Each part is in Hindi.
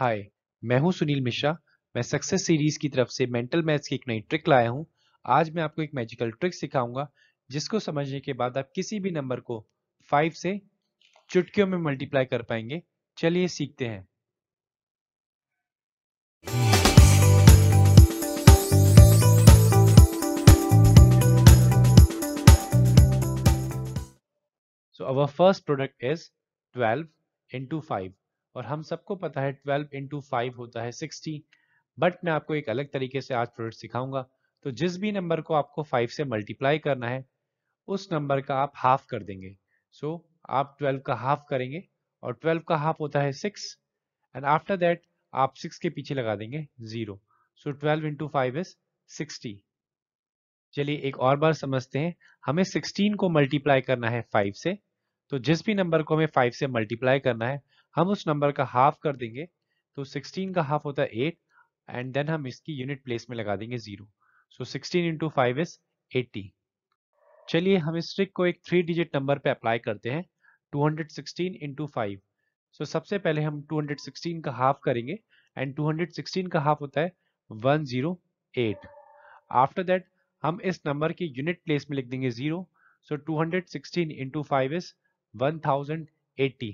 हाय मैं हूं सुनील मिश्रा मैं सक्सेस सीरीज की तरफ से मेंटल मैथ्स की एक नई ट्रिक लाया हूं आज मैं आपको एक मैजिकल ट्रिक सिखाऊंगा जिसको समझने के बाद आप किसी भी नंबर को फाइव से चुटकियों में मल्टीप्लाई कर पाएंगे चलिए सीखते हैं so our first product is twelve into five और हम सबको पता है 12 इंटू फाइव होता है 60 बट मैं आपको एक अलग तरीके से आज प्रोडक्ट सिखाऊंगा तो जिस भी नंबर को आपको 5 से मल्टीप्लाई करना है उस नंबर का आप हाफ कर देंगे सो so, आप 12 का हाफ करेंगे और 12 का हाफ होता है 6 एंड आफ्टर दैट आप 6 के पीछे लगा देंगे zero so twelve into five is sixty चलिए एक और बार समझते हैं हमें 16 को मल्टीप्लाई करना है 5 से तो जिस भी नंबर को हमें 5 से मल्टीप्लाई करना है हम उस नंबर का हाफ कर देंगे तो 16 का हाफ होता है 8 एंड देन हम इसकी यूनिट प्लेस में लगा देंगे zero so sixteen into five is eighty चलिए हम इस ट्रिक को एक थ्री डिजिट नंबर पे अप्लाई करते हैं 216 इंटू फाइव सो सबसे पहले हम 216 का हाफ करेंगे एंड 216 का हाफ होता है 108 जीरो आफ्टर दैट हम इस नंबर की यूनिट प्लेस में लिख देंगे zero so two hundred sixteen into five is 1080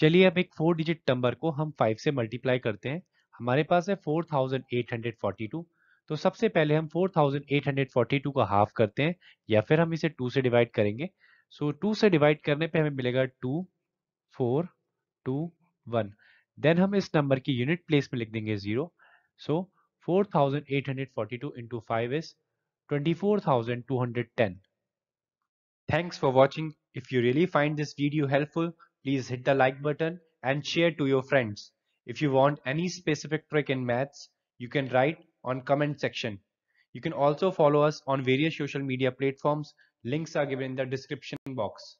चलिए अब एक फोर डिजिट नंबर को हम फाइव से मल्टीप्लाई करते हैं हमारे पास है four thousand eight hundred forty two तो सबसे पहले हम four thousand eight hundred forty two का हाफ करते हैं या फिर हम इसे टू से डिवाइड करेंगे सो so, टू से डिवाइड करने पे हमें मिलेगा two four two one then हम इस नंबर की यूनिट प्लेस में लिख देंगे zero so four thousand eight hundred forty two into five is twenty four thousand two hundred ten thanks for watching if you really find this video helpful Please hit the like button and share to your friends. If you want any specific trick in maths, you can write on comment section. You can also follow us on various social media platforms. Links are given in the description box.